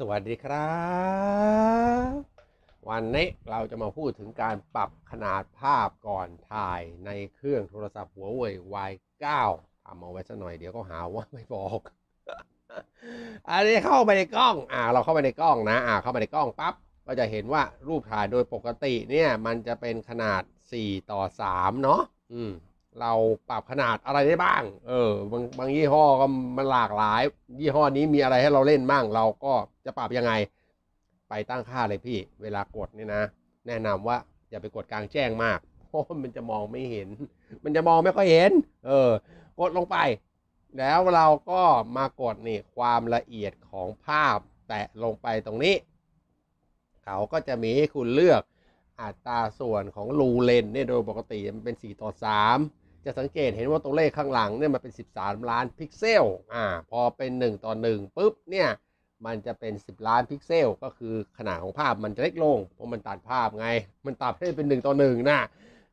สวัสดีครับ วันนี้เราจะมาพูดถึงการปรับขนาดภาพก่อนถ่ายในเครื่องโทรศัพท์หัวเว่ย้าทำเอาไว้สักหน่อย เดี๋ยวก็หาว่าไม่บอก อันนี้เข้าไปในกล้อง อ่า เราเข้าไปในกล้อง นะอ่าเข้าไปในกล้องปั๊บ ก็จะเห็นว่ารูปถ่ายโดยปกติ เนี่ย มันจะเป็นขนาด4ต่อ3เนาะ อืม เราปรับขนาดอะไรได้บ้าง เออ บางบางยี่ห้อก็มันหลากหลาย ยี่ห้อนี้มีอะไรให้เราเล่นบ้าง เราก็จะปรับยังไง ไปตั้งค่าเลยพี่ เวลากดเนี่ยนะแนะนำว่า อย่าไปกดกลางแจ้งมากเพราะมันจะมองไม่เห็น มันจะมองไม่ค่อยเห็น เออ กดลงไป แล้วเราก็มากดนี่ความละเอียดของภาพแตะลงไปตรงนี้ เขาก็จะมีให้คุณเลือกอัตราส่วนของรูเลนเนี่ยโดยปกติมันเป็น4ต่อ3จะสังเกตเห็นว่าตัวเลขข้างหลังเนี่ยมันเป็น13ล้านพิกเซลอ่าพอเป็น1ต่อ1ปุ๊บเนี่ยมันจะเป็น 10ล้านพิกเซล ก็คือขนาดของภาพมันจะเล็กลง เพราะมันตัดภาพไง มันตัดให้เป็น 1ต่อ1นะ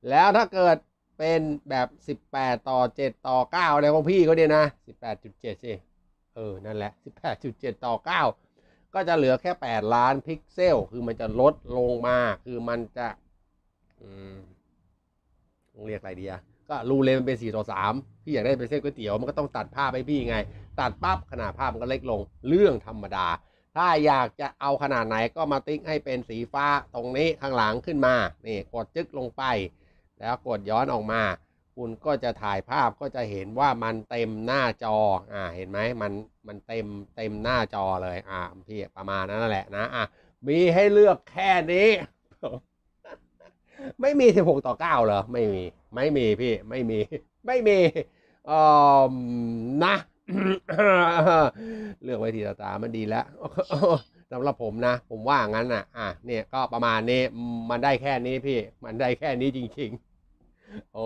แล้วถ้าเกิดเป็นแบบ18ต่อ7ต่อ9อะไรของพี่เขาเนี่ยนะ18.7สิเออนั่นแหละ18.7ต่อ9ก็จะเหลือแค่8ล้านพิกเซลคือมันจะลดลงมาคือมันจะอืมเรียกอะไรดีอะก็รูเลนเป็น4ต่อ3พี่อยากได้เป็นเส้นก๋วยเตี๋ยวมันก็ต้องตัดภาพให้พี่ไง ตัดปั๊บขนาดภาพมันก็เล็กลง เรื่องธรรมดา ถ้าอยากจะเอาขนาดไหนก็มาติ๊กให้เป็นสีฟ้าตรงนี้ข้างหลังขึ้นมา นี่กดจึ๊กลงไป แล้วกดย้อนออกมา คุณก็จะถ่ายภาพก็จะเห็นว่ามันเต็มหน้าจอ อ่า เห็นไหมมันมันเต็มเต็มหน้าจอเลยอ่าพี่ประมาณนั้นแหละนะอ่ะมีให้เลือกแค่นี้ไม่มี16ต่อ9เหรอไม่มี ไม่มีพี่ไม่มี ไม่มีเออนะ เลือกไว้ทีตาตา มันดีแล้วสำหรับผมนะผมว่างั้นอ่ะอ่ะเนี่ยก็ประมาณนี้มันได้แค่นี้พี่มันได้แค่นี้จริงๆโอ้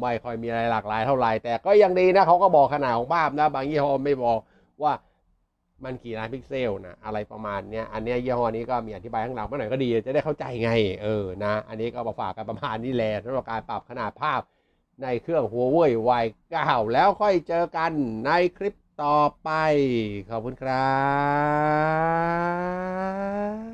ไม่ค่อยมีอะไรหลากหลายเท่าไหร่แต่ก็ยังดีนะเขาก็บอกขนาดของภาพนะบางยี่ห้อไม่บอกว่ามันกี่ล้านพิกเซลนะอะไรประมาณเนี้ยอันเนี้ยยี่ห้อนี้ก็มีอธิบายข้างหลังมาหน่อยก็ดีจะได้เข้าใจไง เออนะ อันนี้ก็มาฝากกันประมาณนี้แหละสำหรับการปรับขนาดภาพในเครื่องหัววเ่ย a w เก่าแล้วค่อยเจอกันในคลิปต่อไป ขอบคุณครับ